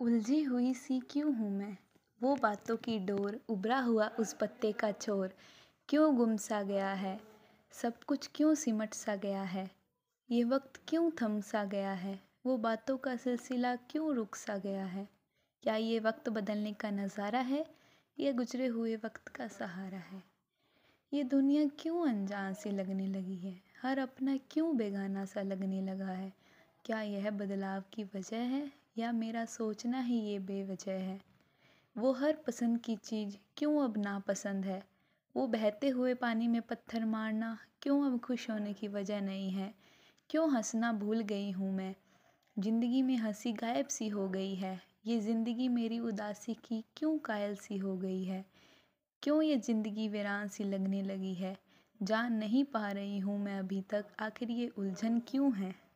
उलझी हुई सी क्यों हूँ मैं वो बातों की डोर उभरा हुआ उस पत्ते का छोर क्यों गुम सा गया है सब कुछ क्यों सिमट सा गया है ये वक्त क्यों थम सा गया है वो बातों का सिलसिला क्यों रुक सा गया है क्या ये वक्त बदलने का नज़ारा है या गुजरे हुए वक्त का सहारा है ये दुनिया क्यों अनजान सी लगने लगी है हर अपना क्यों बेगाना सा लगने लगा है क्या यह बदलाव की वजह है या मेरा सोचना ही ये बेवजह है वो हर पसंद की चीज़ क्यों अब नापसंद है वो बहते हुए पानी में पत्थर मारना क्यों अब खुश होने की वजह नहीं है क्यों हंसना भूल गई हूँ मैं ज़िंदगी में हंसी गायब सी हो गई है ये ज़िंदगी मेरी उदासी की क्यों कायल सी हो गई है क्यों ये ज़िंदगी वीरान सी लगने लगी है जान नहीं पा रही हूँ मैं अभी तक आखिर ये उलझन क्यों है